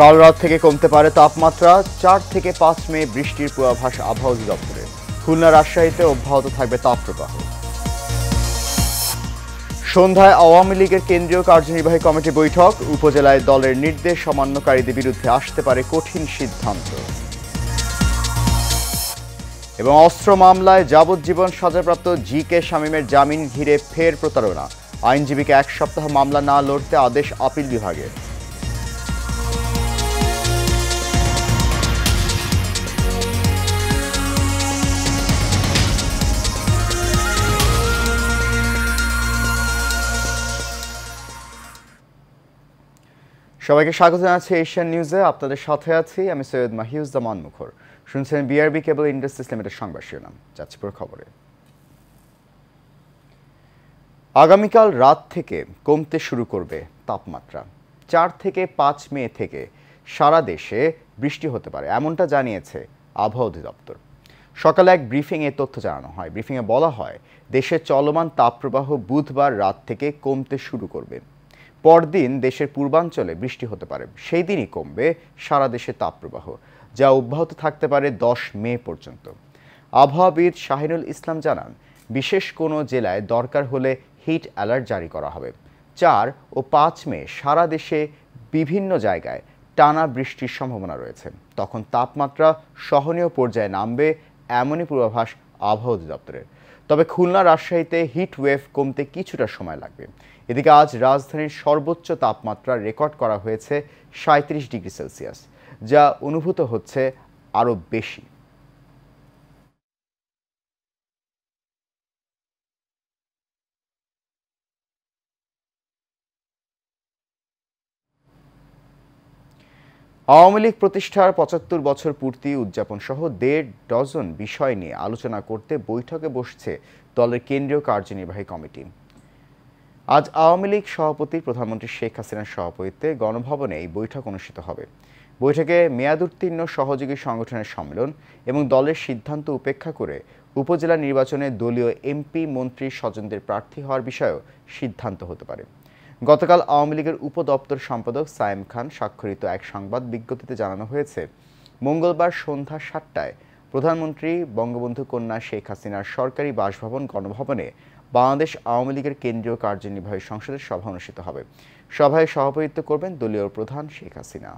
কাল রাত থেকে কমতে পারে তাপমাত্রা চার থেকে পাঁচ মে বৃষ্টির পূর্বাভাস আবহাওয়া অধিদপ্তরের খুলনা রাজশাহীতে অব্যাহত থাকবে তাপপ্রবাহ সন্ধ্যায় আওয়ামী লীগের কেন্দ্রীয় কার্যনির্বাহী কমিটি বৈঠক উপজেলায় দলের নির্দেশ সামান্যকারীদের বিরুদ্ধে আসতে পারে কঠিন সিদ্ধান্ত এবং অস্ত্র মামলায় যাবজ্জীবন সাজাপ্রাপ্ত জি কে শামীমের জামিন ঘিরে ফের প্রতারণা আইনজীবীকে এক সপ্তাহ মামলা না লড়তে আদেশ আপিল বিভাগের সবাইকে স্বাগত জানাচ্ছি এশিয়ান নিউজে আপনাদের সাথে আছি আমি সৈয়দ মাহিউজ্জামান মুখর শুনছেন বিআরবি কেবল ইন্ডাস্ট্রিজ লিমিটেড সংবাদ শিরোনাম চাঁদপুর খবরে আগামীকাল রাত থেকে কমতে শুরু করবে তাপমাত্রা চার থেকে পাঁচ মে থেকে সারা দেশে বৃষ্টি হতে পারে এমনটা জানিয়েছে আবহাওয়া অধিদপ্তর সকালে এক ব্রিফিংয়ে তথ্য জানানো হয় ব্রিফিংয়ে বলা হয় দেশে চলমান তাপপ্রবাহ বুধবার রাত থেকে কমতে শুরু করবে পরদিন দেশের পূর্বাঞ্চলে বৃষ্টি হতে পারে সেই দিনই কমবে সারা দেশে তাপপ্রবাহ যা অব্যাহত থাকতে পারে দশ মে পর্যন্ত আবহাওয়াবিদ শাহিনুল ইসলাম জানান বিশেষ কোনো জেলায় দরকার হলে হিট অ্যালার্ট জারি করা হবে চার ও পাঁচ মে সারা দেশে বিভিন্ন জায়গায় টানা বৃষ্টির সম্ভাবনা রয়েছে তখন তাপমাত্রা সহনীয় পর্যায়ে নামবে এমনই পূর্বাভাস আবহাওয়া অধিদপ্তরের তবে খুলনা রাজশাহীতে হিট ওয়েভ কমতে কিছুটা সময় লাগবে এদিকে আজ রাজধানীর সর্বোচ্চ তাপমাত্রা রেকর্ড করা হয়েছে সাঁত্রিশ ডিগ্রি সেলসিয়াস যা অনুভূত হচ্ছে আরও বেশি আওয়ামী লীগ প্রতিষ্ঠার পঁচাত্তর বছর পূর্তি উদযাপন সহ দেড় ডজন বিষয় নিয়ে আলোচনা করতে বৈঠকে বসছে দলের কেন্দ্রীয় কার্যনির্বাহী কমিটি আজ আওয়ামী লীগ সভাপতি প্রধানমন্ত্রী শেখ হাসিনার সভাপতিত্বে গণভবনে এই বৈঠক অনুষ্ঠিত হবে বৈঠকে উত্তীর্ণ সহযোগী সংগঠনের সম্মেলন এবং দলের সিদ্ধান্ত উপেক্ষা করে উপজেলা নির্বাচনে দলীয় এমপি মন্ত্রী স্বজনদের প্রার্থী হওয়ার বিষয়েও সিদ্ধান্ত হতে পারে গতকাল আওয়ামী লীগের উপদপ্তর সম্পাদক সায়েম খান স্বাক্ষরিত এক সংবাদ বিজ্ঞপ্তিতে জানানো হয়েছে মঙ্গলবার সন্ধ্যা সাতটায় প্রধানমন্ত্রী বঙ্গবন্ধু কন্যা শেখ হাসিনার সরকারি বাসভবন গণভবনে বাংলাদেশ আওয়ামী লীগের কেন্দ্রীয় কার্যনির্বাহী সংসদের সভা অনুষ্ঠিত হবে সভায় সভাপতিত্ব করবেন দলীয় প্রধান শেখ হাসিনা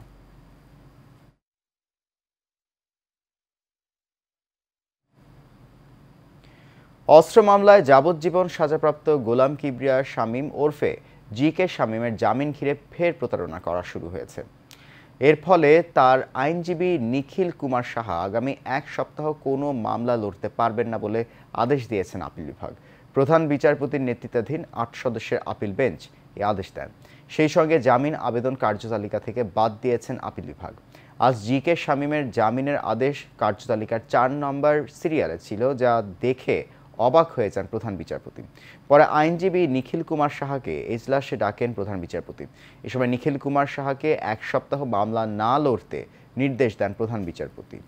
অস্ত্র মামলায় যাবজ্জীবন সাজাপ্রাপ্ত গোলাম কিবরিয়া শামীম ওরফে জি কে শামীমের জামিন ঘিরে ফের প্রতারণা করা শুরু হয়েছে এর ফলে তার আইনজীবী নিখিল কুমার সাহা আগামী এক সপ্তাহ কোনো মামলা লড়তে পারবেন না বলে আদেশ দিয়েছেন আপিল বিভাগ প্রধান বিচারপতির নেতৃত্বাধীন আট সদস্যের আপিল বেঞ্চ এ আদেশ দেন সেই সঙ্গে জামিন আবেদন কার্যতালিকা থেকে বাদ দিয়েছেন আপিল বিভাগ আজ জি কে শামীমের জামিনের আদেশ কার্যতালিকার চার নম্বর সিরিয়ালে ছিল যা দেখে অবাক হয়ে যান প্রধান বিচারপতি পরে আইনজীবী নিখিল কুমার সাহাকে এজলাসে ডাকেন প্রধান বিচারপতি এ সময় নিখিল কুমার সাহাকে এক সপ্তাহ মামলা না লড়তে নির্দেশ দেন প্রধান বিচারপতি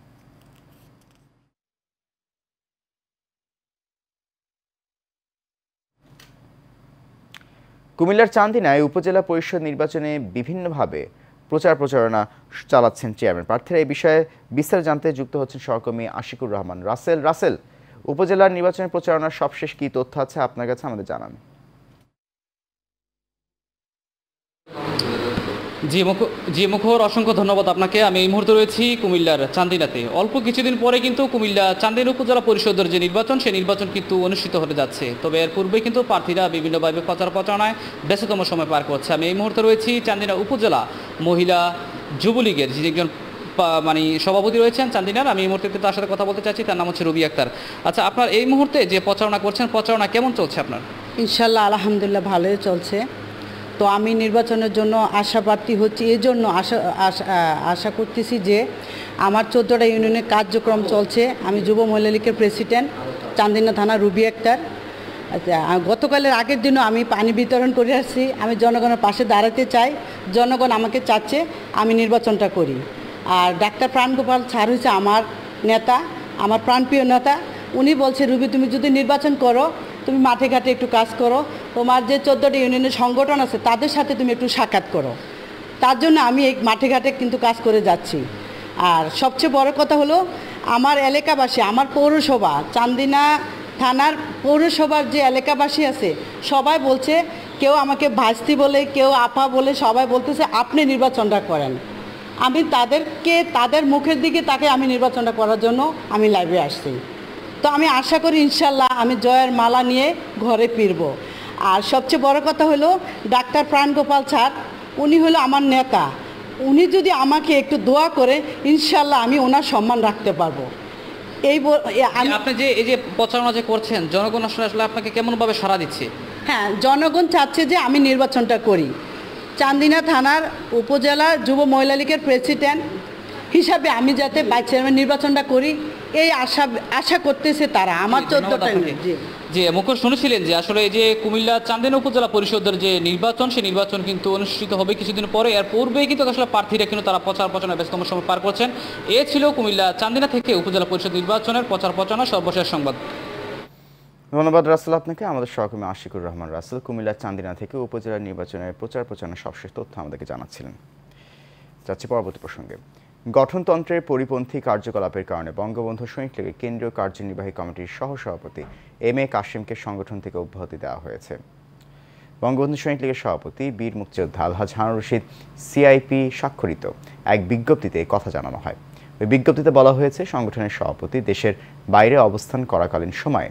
কুমিল্লার চান্দিনায় উপজেলা পরিষদ নির্বাচনে বিভিন্নভাবে প্রচার প্রচারণা চালাচ্ছেন চেয়ারম্যান প্রার্থীরা এই বিষয়ে বিস্তার জানতে যুক্ত হচ্ছেন সহকর্মী আশিকুর রহমান রাসেল রাসেল উপজেলার নির্বাচনী প্রচারণার সবশেষ কী তথ্য আছে আপনার কাছে আমাদের জানান জি মুখ জি মুখর অসংখ্য ধন্যবাদ আপনাকে আমি এই মুহূর্তে রয়েছি কুমিল্লার চান্দিনাতে অল্প কিছুদিন পরে কিন্তু কুমিল্লা চান্দিনা উপজেলা পরিষদের যে নির্বাচন সেই নির্বাচন কিন্তু অনুষ্ঠিত হতে যাচ্ছে তবে এর পূর্বে কিন্তু প্রার্থীরা বিভিন্নভাবে প্রচার প্রচারণায় ব্যস্ততম সময় পার করছে আমি এই মুহূর্তে রয়েছি চান্দিনা উপজেলা মহিলা যুবলীগের যিনি একজন মানে সভাপতি রয়েছেন চান্দিনার আমি এই মুহূর্তে তার সাথে কথা বলতে চাচ্ছি তার নাম হচ্ছে রবি আক্তার আচ্ছা আপনার এই মুহূর্তে যে প্রচারণা করছেন প্রচারণা কেমন চলছে আপনার ইনশাল্লাহ আলহামদুলিল্লাহ ভালোই চলছে তো আমি নির্বাচনের জন্য আশাপ্রার্থী হচ্ছি এই জন্য আশা আশা করতেছি যে আমার চোদ্দোটা ইউনিয়নের কার্যক্রম চলছে আমি যুব মহিলা লীগের প্রেসিডেন্ট চান্দিনা থানা রুবি আক্তার আচ্ছা, গতকালের আগের দিনও আমি পানি বিতরণ করে আসছি আমি জনগণের পাশে দাঁড়াতে চাই জনগণ আমাকে চাচ্ছে আমি নির্বাচনটা করি আর ডাক্তার প্রাণগোপাল স্যার হচ্ছে আমার নেতা আমার প্রাণপ্রিয় নেতা উনি বলছে রুবি তুমি যদি নির্বাচন করো তুমি মাঠে ঘাটে একটু কাজ করো তোমার যে চোদ্দোটা ইউনিয়নের সংগঠন আছে তাদের সাথে তুমি একটু সাক্ষাৎ করো তার জন্য আমি এই মাঠে ঘাটে কিন্তু কাজ করে যাচ্ছি আর সবচেয়ে বড় কথা হলো আমার এলাকাবাসী আমার পৌরসভা চান্দিনা থানার পৌরসভার যে এলাকাবাসী আছে সবাই বলছে কেউ আমাকে ভাজতি বলে কেউ আপা বলে সবাই বলতেছে আপনি নির্বাচনটা করেন আমি তাদেরকে তাদের মুখের দিকে তাকে আমি নির্বাচনটা করার জন্য আমি লাইব্রেরি আসছি তো আমি আশা করি ইনশাল্লাহ আমি জয়ের মালা নিয়ে ঘরে ফিরব আর সবচেয়ে বড় কথা হলো ডাক্তার প্রাণ গোপাল উনি হলো আমার নেতা উনি যদি আমাকে একটু দোয়া করে ইনশাল্লাহ আমি ওনার সম্মান রাখতে পারবো এই আপনি যে এই যে প্রচারণা যে করছেন জনগণ আসলে আসলে আপনাকে কেমনভাবে সারা দিচ্ছে হ্যাঁ জনগণ চাচ্ছে যে আমি নির্বাচনটা করি চান্দিনা থানার উপজেলা যুব মহিলা লীগের প্রেসিডেন্ট হিসাবে আমি যাতে ভাইস চেয়ারম্যান নির্বাচনটা করি এই আশা আশা করতেছে তারা আমার চোদ্দটা যে মুখোশ শুনেছিলেন যে আসলে এই যে কুমিল্লা চান্দিনা উপজেলা পরিষদের যে নির্বাচন সেই নির্বাচন কিন্তু অনুষ্ঠিত হবে কিছুদিন পরে এর পূর্বে কিন্তু আসলে প্রার্থীরা কিন্তু তারা প্রচার পচনা ব্যস্তম সময় পার করছেন এ ছিল কুমিল্লা চান্দিনা থেকে উপজেলা পরিষদ নির্বাচনের প্রচার প্রচারণা সর্বশেষ সংবাদ ধন্যবাদ রাসেল আপনাকে আমাদের সহকর্মী আশিকুর রহমান রাসেল কুমিল্লা চান্দিনা থেকে উপজেলা নির্বাচনের প্রচার প্রচারণা সবশেষ তথ্য আমাদেরকে জানাচ্ছিলেন যাচ্ছি পরবর্তী প্রসঙ্গে গঠনতন্ত্রের পরিপন্থী কার্যকলাপের কারণে বঙ্গবন্ধু সৈনিক লীগের কেন্দ্রীয় কার্যনির্বাহী কমিটির সহসভাপতি এম এ কাশিমকে সংগঠন থেকে অব্যাহতি দেওয়া হয়েছে বঙ্গবন্ধু সৈনিক লীগের সভাপতি বীর মুক্তিযোদ্ধা আলহাজ হান রশিদ সিআইপি স্বাক্ষরিত এক বিজ্ঞপ্তিতে কথা জানানো হয় ওই বিজ্ঞপ্তিতে বলা হয়েছে সংগঠনের সভাপতি দেশের বাইরে অবস্থান করাকালীন সময়ে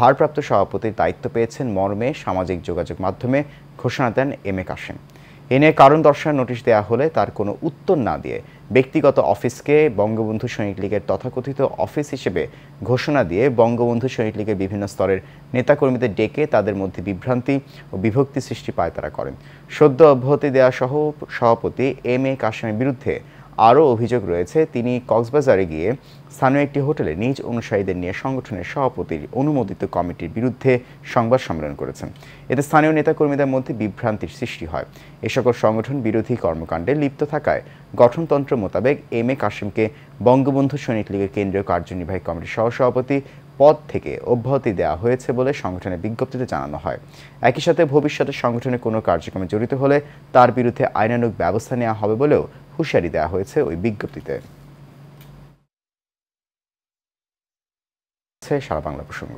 ভারপ্রাপ্ত সভাপতির দায়িত্ব পেয়েছেন মর্মে সামাজিক যোগাযোগ মাধ্যমে ঘোষণা দেন এম এ কাশেম এ নিয়ে কারণ দর্শার নোটিশ দেয়া হলে তার কোনো উত্তর না দিয়ে ব্যক্তিগত অফিসকে বঙ্গবন্ধু সৈনিক লীগের তথাকথিত অফিস হিসেবে ঘোষণা দিয়ে বঙ্গবন্ধু সৈনিক লীগের বিভিন্ন স্তরের নেতাকর্মীদের ডেকে তাদের মধ্যে বিভ্রান্তি ও বিভক্তি সৃষ্টি পায় তারা করেন সদ্য অব্যাহতি দেয়া সহ সভাপতি এম এ কাশেমের বিরুদ্ধে আরও অভিযোগ রয়েছে তিনি কক্সবাজারে গিয়ে স্থানীয় একটি হোটেলে নিজ অনুসারীদের নিয়ে সংগঠনের সভাপতির অনুমোদিত কমিটির বিরুদ্ধে সংবাদ সম্মেলন করেছেন এতে স্থানীয় নেতাকর্মীদের মধ্যে বিভ্রান্তির সৃষ্টি হয় এ সকল সংগঠন বিরোধী কর্মকাণ্ডে লিপ্ত থাকায় গঠনতন্ত্র মোতাবেক এম এ কাশিমকে বঙ্গবন্ধু সৈনিক লীগের কেন্দ্রীয় কার্যনির্বাহী কমিটির সহসভাপতি পদ থেকে অব্যাহতি দেওয়া হয়েছে বলে সংগঠনের বিজ্ঞপ্তিতে জানানো হয় একই সাথে ভবিষ্যতে সংগঠনের কোনো কার্যক্রমে জড়িত হলে তার বিরুদ্ধে আইনানুগ ব্যবস্থা নেওয়া হবে বলেও হুঁশিয়ারি দেওয়া হয়েছে ওই বিজ্ঞপ্তিতে সারা বাংলা প্রসঙ্গ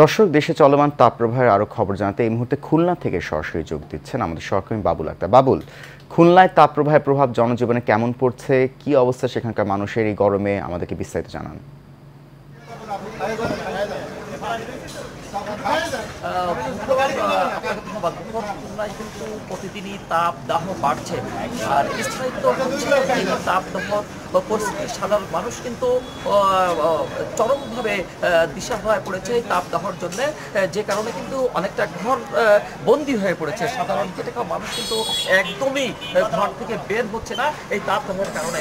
দর্শক দেশে চলমান তাপ প্রবাহের আরো খবর জানাতে এই মুহূর্তে খুলনা থেকে সরাসরি যোগ দিচ্ছেন আমাদের সহকর্মী বাবুল আক্তার বাবুল খুলনায় তাপপ্রবাহের প্রভাব জনজীবনে কেমন পড়ছে কি অবস্থা সেখানকার মানুষের এই গরমে আমাদেরকে বিস্তারিত জানান প্রতিদিনই তাপ দাহ বাড়ছে আর স্থায়িত্ব হচ্ছে তাপ দাহ পরিস্থিতি সাধারণ মানুষ কিন্তু চরমভাবে দিশা হয়ে পড়েছে তাপ দাহর জন্য যে কারণে কিন্তু অনেকটা ঘর বন্দী হয়ে পড়েছে সাধারণ কেটে খাওয়া মানুষ কিন্তু একদমই ঘর থেকে বের হচ্ছে না এই তাপ দাহের কারণে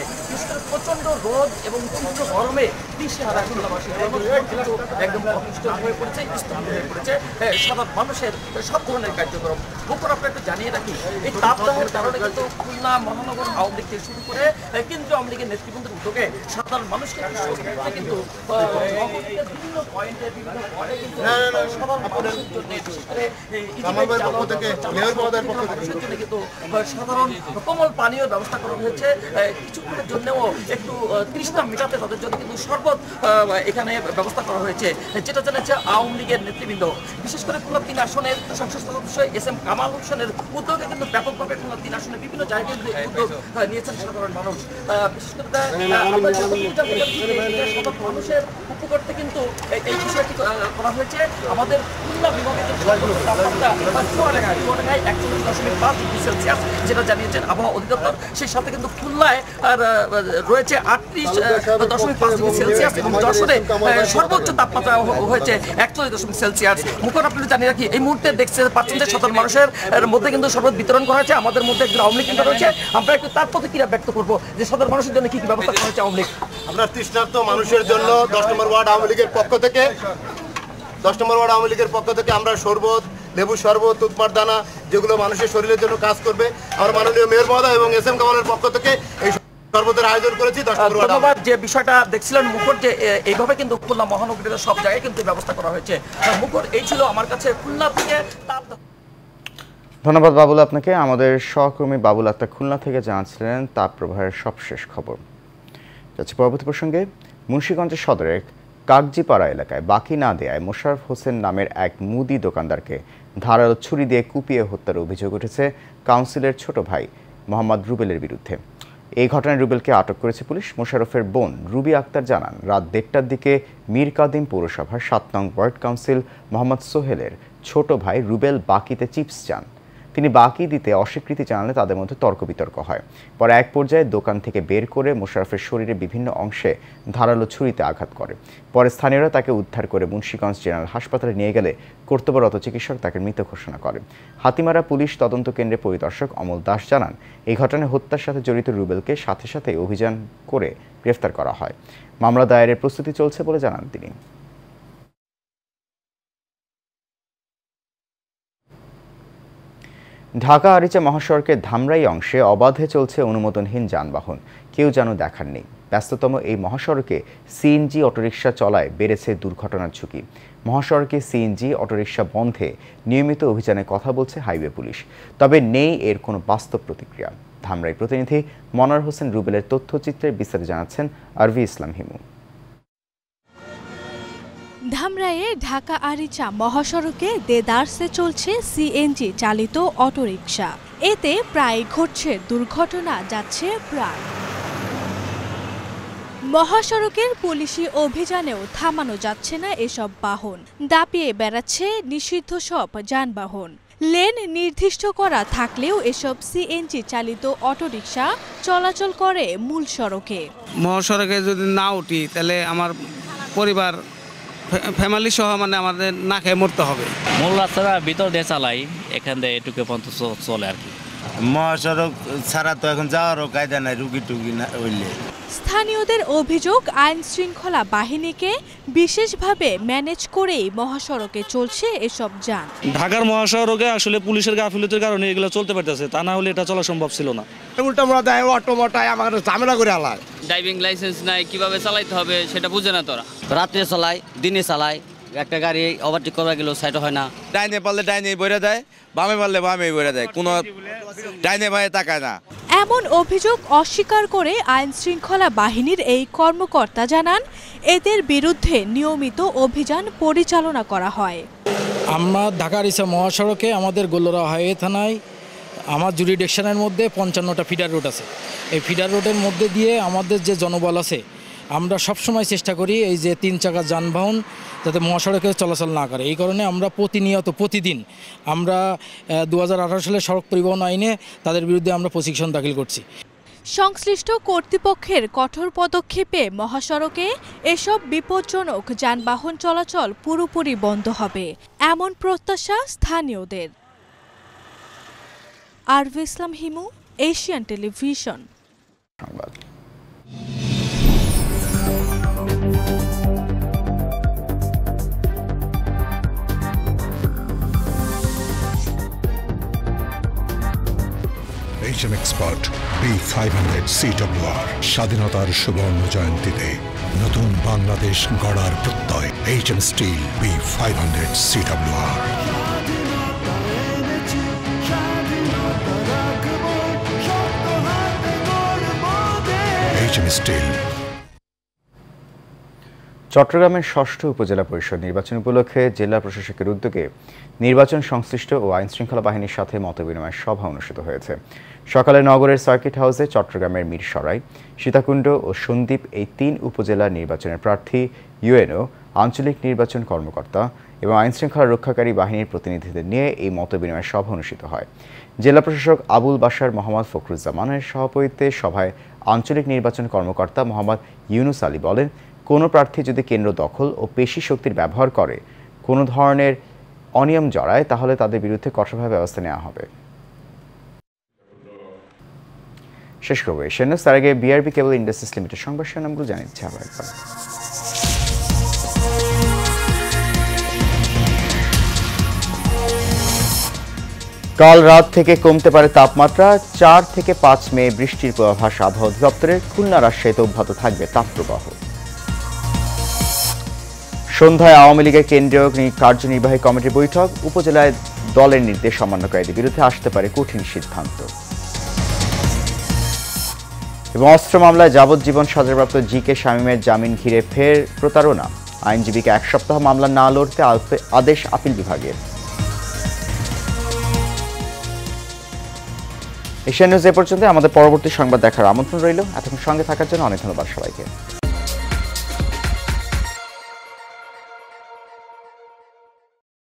প্রচন্ড রোদ এবং তীব্র গরমে দিশাহারা হারা কিন্তু একদম অসুস্থ হয়ে পড়েছে স্থান হয়ে পড়েছে সাধারণ মানুষের সব ধরনের কার্যক্রম বকুর আপনাকে জানিয়ে রাখি এই তাপদাহের কারণে কিন্তু খুলনা মহানগর আওয়ামী লীগ থেকে শুরু করে কেন্দ্রীয় আওয়ামী লীগের নেতৃবৃন্দের সাধারণ মানুষকে কিন্তু সাধারণ কোমল পানীয় ব্যবস্থা করা হয়েছে কিছুক্ষণের জন্যও একটু তৃষ্ণা মেটাতে তাদের জন্য কিন্তু শরবত এখানে ব্যবস্থা করা হয়েছে যেটা জানাচ্ছে আওয়ামী লীগের নেতৃবৃন্দ বিশেষ করে খুলনা তিন আসনের সংসদ সদস্য এস এম কামাল হোসেনের উদ্যোগে কিন্তু ব্যাপকভাবে খুলনা তিন আসনের বিভিন্ন জায়গায় উদ্যোগ নিয়েছেন সাধারণ মানুষ বিশেষ করে আমরা যেটা জানিয়েছেন আবহাওয়া অধিদপ্তর সেই সাথে কিন্তু খুলনায় রয়েছে আটত্রিশ দশমিক পাঁচ ডিগ্রি সেলসিয়াস এবং যশোরে সর্বোচ্চ তাপমাত্রা হয়েছে একচল্লিশ দশমিক সেলসিয়াস মুখর আপনি জানিয়ে রাখি এই মুহূর্তে দেখছে পাচ্ছেন যে সাধারণ মানুষের মধ্যে কিন্তু শরবত বিতরণ করা হয়েছে আমাদের মধ্যে একজন আওয়ামী লীগ রয়েছে আমরা একটু তার প্রতিক্রিয়া ব্যক্ত করবো যে সাধারণ মানুষের জন্য কি কি ব্যবস্থা আমরা তৃষ্ণার্ত মানুষের জন্য দশ নম্বর ওয়ার্ড আওয়ামী লীগের পক্ষ থেকে দশ নম্বর ওয়ার্ড আওয়ামী লীগের পক্ষ থেকে আমরা শরবত লেবু শরবত দানা যেগুলো মানুষের শরীরের জন্য কাজ করবে আমার মাননীয় মেয়র মহোদয় এবং এস এম কামালের পক্ষ থেকে এই ধন্যবাদ এইভাবে কিন্তু সব জায়গায় কিন্তু ব্যবস্থা করা হয়েছে হ্যাঁ, আমার কাছে ধন্যবাদ বাবুল আপনাকে আমাদের সহকর্মী বাবুল আক্তার খুলনা থেকে জানাচ্ছিলেন তাপপ্রবাহের সবশেষ খবর যাচ্ছি পরবর্তী প্রসঙ্গে মুন্সীগঞ্জের সদরের কাকজিপাড়া এলাকায় বাকি না দেয়ায় মোশারফ হোসেন নামের এক মুদি দোকানদারকে ধারালো ছুরি দিয়ে কুপিয়ে হত্যার অভিযোগ উঠেছে কাউন্সিলের ছোট ভাই মোহাম্মদ রুবেলের বিরুদ্ধে এই ঘটনায় রুবেলকে আটক করেছে পুলিশ মোশারফের বোন রুবি আক্তার জানান রাত দেড়টার দিকে মীর কাদিম পৌরসভার সাত নং ওয়ার্ড কাউন্সিল মোহাম্মদ সোহেলের ছোট ভাই রুবেল বাকিতে চিপস চান তিনি বাকি দিতে অস্বীকৃতি জানালে তাদের মধ্যে তর্ক বিতর্ক হয় পরে এক পর্যায়ে দোকান থেকে বের করে মোশারফের শরীরে বিভিন্ন অংশে ধারালো ছুরিতে আঘাত করে পরে স্থানীয়রা তাকে উদ্ধার করে মুন্সীগঞ্জ জেনারেল হাসপাতালে নিয়ে গেলে কর্তব্যরত চিকিৎসক তাকে মৃত ঘোষণা করেন হাতিমারা পুলিশ তদন্ত কেন্দ্রে পরিদর্শক অমল দাস জানান এই ঘটনায় হত্যার সাথে জড়িত রুবেলকে সাথে সাথে অভিযান করে গ্রেফতার করা হয় মামলা দায়েরের প্রস্তুতি চলছে বলে জানান তিনি ঢাকা আরিচা মহাসড়কের ধামরাই অংশে অবাধে চলছে অনুমোদনহীন যানবাহন কেউ যেন দেখার নেই ব্যস্ততম এই মহাসড়কে সিএনজি অটোরিকশা চলায় বেড়েছে দুর্ঘটনার ঝুঁকি মহাসড়কে সিএনজি অটোরিকশা বন্ধে নিয়মিত অভিযানে কথা বলছে হাইওয়ে পুলিশ তবে নেই এর কোনো বাস্তব প্রতিক্রিয়া ধামরাই প্রতিনিধি মনার হোসেন রুবেলের তথ্যচিত্রের বিস্তারে জানাচ্ছেন আরভি ইসলাম হিমু ধামরাইয়ে ঢাকা আরিচা মহাসড়কে দেদারসে চলছে সিএনজি চালিত অটোরিকশা এতে প্রায় ঘটছে দুর্ঘটনা যাচ্ছে প্রাণ মহাসড়কের পুলিশি অভিযানেও থামানো যাচ্ছে না এসব বাহন দাপিয়ে বেড়াচ্ছে নিষিদ্ধ সব যানবাহন লেন নির্দিষ্ট করা থাকলেও এসব সিএনজি চালিত অটোরিকশা চলাচল করে মূল সড়কে মহাসড়কে যদি না উঠি তাহলে আমার পরিবার ফ্যামিলি সহ মানে আমাদের না খেয়ে মরতে হবে মূল রাস্তাটা ভিতর দিয়ে চালাই এখান দিয়ে এটুকু পর্যন্ত চলে আর কি মহাসড়ক ছাড়া তো এখন যাওয়ারও কায়দা নাই রুগী টুগি না হইলে স্থানীয়দের অভিযোগ আইন শৃঙ্খলা বাহিনীকে বিশেষভাবে ম্যানেজ করেই মহাসড়কে চলছে এসব যান ঢাকার মহাসড়কে আসলে পুলিশের গাফিলতির কারণে এগুলো চলতে পারতেছে তা না হলে এটা চলা সম্ভব ছিল না উল্টা মোড়া দেয় অটো মোটায় আমাদের ঝামেলা করে আলায় ড্রাইভিং লাইসেন্স নাই কিভাবে চালাইতে হবে সেটা বুঝে না তোরা রাত্রে চালায় দিনে চালায় একটা গাড়ি ওভারটেক করা গেলেও সাইড হয় না ডাইনে পারলে ডাইনে বইরে দেয় বামে পারলে বামে বইরে দেয় কোনো ডাইনে বামে তাকায় না এমন অভিযোগ অস্বীকার করে আইন শৃঙ্খলা বাহিনীর এই কর্মকর্তা জানান এদের বিরুদ্ধে নিয়মিত অভিযান পরিচালনা করা হয় আমরা ঢাকার ইসা মহাসড়কে আমাদের গোলরা হাইওয়ে থানায় আমার জুরিডিকশনের মধ্যে পঞ্চান্নটা ফিডার রোড আছে এই ফিডার রোডের মধ্যে দিয়ে আমাদের যে জনবল আছে আমরা সবসময় চেষ্টা করি এই যে তিন চাকা যানবাহন যাতে মহাসড়কে চলাচল না করে এই কারণে আমরা প্রতিনিয়ত প্রতিদিন আমরা দু সালে সড়ক পরিবহন আইনে তাদের বিরুদ্ধে আমরা প্রশিক্ষণ দাখিল করছি সংশ্লিষ্ট কর্তৃপক্ষের কঠোর পদক্ষেপে মহাসড়কে এসব বিপজ্জনক যানবাহন চলাচল পুরোপুরি বন্ধ হবে এমন প্রত্যাশা স্থানীয়দের আরভি ইসলাম হিমু এশিয়ান টেলিভিশন সংবাদ Asian expert B five hundred CWR স্বাধীনতার সুবর্ণ জয়ন্তীতে নতুন বাংলাদেশ গড়ার প্রত্যয় H M steel B five hundred CWR HM Steel. চট্টগ্রামের ষষ্ঠ উপজেলা পরিষদ নির্বাচন উপলক্ষে জেলা প্রশাসকের উদ্যোগে নির্বাচন সংশ্লিষ্ট ও আইন শৃঙ্খলা বাহিনীর সাথে মতবিনিময় সভা অনুষ্ঠিত হয়েছে সকালে নগরের সার্কিট হাউসে চট্টগ্রামের মিরসরাই সীতাকুণ্ড ও সন্দ্বীপ এই তিন উপজেলা নির্বাচনের প্রার্থী ইউএনও আঞ্চলিক নির্বাচন কর্মকর্তা এবং আইনশৃঙ্খলা রক্ষাকারী বাহিনীর প্রতিনিধিদের নিয়ে এই মতবিনিময় সভা অনুষ্ঠিত হয় জেলা প্রশাসক আবুল বাশার মোহাম্মদ ফখরুজ্জামানের সভাপতিত্বে সভায় আঞ্চলিক নির্বাচন কর্মকর্তা মোহাম্মদ ইউনুস আলী বলেন কোনো প্রার্থী যদি কেন্দ্র দখল ও পেশি শক্তির ব্যবহার করে কোনো ধরনের অনিয়ম জড়ায় তাহলে তাদের বিরুদ্ধে কঠোরভাবে ব্যবস্থা নেওয়া হবে শেষ করবো এশিয়ান নিউজ তার আগে বিআরবি কেবল ইন্ডাস্ট্রিজ লিমিটেড সংবাদ শিরোনামগুলো জানিয়েছে আবার একবার কাল রাত থেকে কমতে পারে তাপমাত্রা চার থেকে পাঁচ মে বৃষ্টির পূর্বাভাস আবহাওয়া অধিদপ্তরের খুলনা রাজশাহীতে অব্যাহত থাকবে তাপপ্রবাহ সন্ধ্যায় আওয়ামী লীগের কেন্দ্রীয় কার্যনির্বাহী কমিটির বৈঠক উপজেলায় দলের নির্দেশ সমন্বয়কারীদের বিরুদ্ধে আসতে পারে কঠিন সিদ্ধান্ত এবং অস্ত্র মামলায় যাবজ্জীবন সাজাপ্রাপ্ত জি কে শামীমের জামিন ঘিরে ফের প্রতারণা আইনজীবীকে এক সপ্তাহ মামলা না লড়তে আদেশ আপিল বিভাগের এশিয়া নিউজ এ পর্যন্ত আমাদের পরবর্তী সংবাদ দেখার আমন্ত্রণ রইল এতক্ষণ সঙ্গে থাকার জন্য অনেক ধন্যবাদ সবাইকে